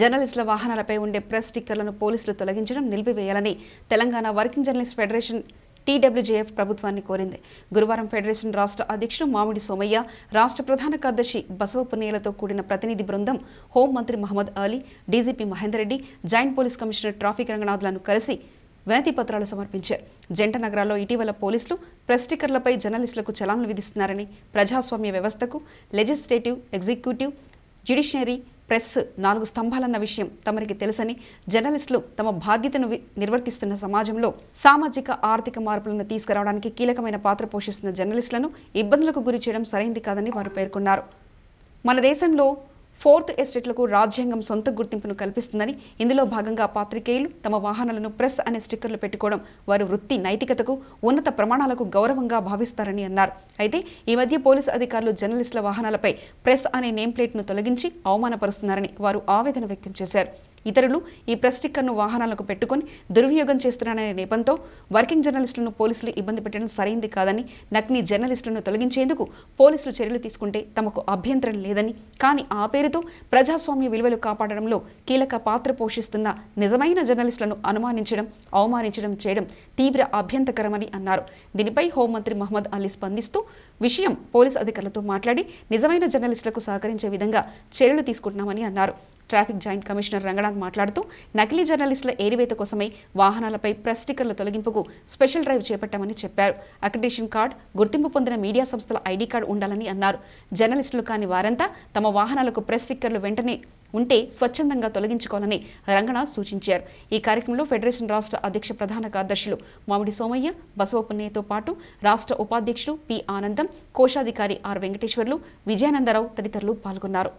జర్నలిస్టుల వాహనాలపై ఉండే ప్రెస్ స్టిక్కర్లను పోలీసులు తొలగించడం నిలిపివేయాలని Telangana working journalist federation TWJF ప్రభుత్వాన్ని కోరింది గురువారం ఫెడరేషన్ రాష్ట్ర అధ్యక్షుడు మామిడి సోమయ్య రాష్ట్ర ప్రధాన కార్యదర్శి బసవ కూడిన ప్రతినిధి బృందం హోంమంత్రి Mohammed Ali DGP Mahender Reddy joint police commissioner traffic రంగనాథ్లను కలిసి వినతి పత్రాలు సమర్పించారు జంట నగరాల్లో ఇటీవల పోలీసులు ప్రెస్ స్టిక్కర్లపై జర్నలిస్టులకు చలానలు విధిస్తున్నారని ప్రజాస్వామ్య వ్యవస్థకు లెజిస్లేటివ్ ఎగ్జిక్యూటివ్ జ్యుడిషియరీ ప్రెస్ నాలుగు స్తంభాలన్న విషయం తమరికి తెలుసని జర్నలిస్టులు తమ బాధ్యతను నిర్వర్తిస్తున్న సమాజంలో సామాజిక ఆర్థిక మార్పులను తీసుకురావడానికి కీలకమైన పాత్ర పోషిస్తున్న జర్నలిస్టులను ఇబ్బందులకు గురి చేయడం సరైంది కాదని వారు పేర్కొన్నారు మన దేశంలో ఫోర్త్ ఎస్టేట్లకు రాజ్యాంగం సొంత గుర్తింపును కల్పిస్తుందని ఇందులో భాగంగా పాత్రికేయులు తమ వాహనాలను ప్రెస్ అనే స్టిక్కర్లు పెట్టుకోవడం వారి వృత్తి నైతికతకు ఉన్నత ప్రమాణాలకు గౌరవంగా భావిస్తారని అన్నారు అయితే ఈ మధ్య పోలీసు అధికారులు జర్నలిస్టుల వాహనాలపై ప్రెస్ అనే నేమ్ ప్లేట్ను తొలగించి అవమానపరుస్తున్నారని వారు ఆవేదన వ్యక్తం చేశారు ఇతరులు ఈ ప్రెస్ స్టిక్కర్ను వాహనాలకు పెట్టుకుని దుర్వినియోగం చేస్తున్నారనే నేపంతో వర్కింగ్ జర్నలిస్టులను పోలీసులు ఇబ్బంది పెట్టడం సరైంది కాదని నక్ని జర్నలిస్టులను తొలగించేందుకు పోలీసులు చర్యలు తీసుకుంటే తమకు అభ్యంతరం లేదని కానీ ఆ పేరు పేరుతో ప్రజాస్వామ్య విలువలు కాపాడడంలో కీలక పాత్ర పోషిస్తున్న నిజమైన జర్నలిస్టులను అనుమానించడం అవమానించడం చేయడం తీవ్ర అభ్యంతకరమని అన్నారు దీనిపై హోంమంత్రి మహమ్మద్ అలీ స్పందిస్తూ విషయం పోలీస్ అధికారులతో మాట్లాడి నిజమైన జర్నలిస్టులకు సహకరించే విధంగా చర్యలు తీసుకుంటున్నామని అన్నారు ట్రాఫిక్ జాయింట్ కమిషనర్ రంగనాథ్ మాట్లాడుతూ నకిలీ జర్నలిస్టుల ఏరివేత కోసమై వాహనాలపై ప్రెస్ స్టిక్కర్ల తొలగింపుకు స్పెషల్ డ్రైవ్ చేపట్టామని చెప్పారు అక్రిడేషన్ కార్డ్ గుర్తింపు పొందిన మీడియా సంస్థల ఐడి కార్డు ఉండాలని అన్నారు జర్నలిస్టులు కాని వారంతా తమ వాహనాలకు ప్రెస్ స్టిక్కర్లు వెంటనే ఉంటే స్వచ్ఛందంగా తొలగించుకోవాలని రంగనాథ్ సూచించారు ఈ కార్యక్రమంలో ఫెడరేషన్ రాష్ట్ర అధ్యక్ష ప్రధాన కార్యదర్శులు మామిడి సోమయ్య బసవపున్నయ్యతో పాటు రాష్ట్ర ఉపాధ్యక్షులు పి ఆనందం కోశాధికారి ఆర్ వెంకటేశ్వర్లు విజయానందరావు తదితరులు పాల్గొన్నారు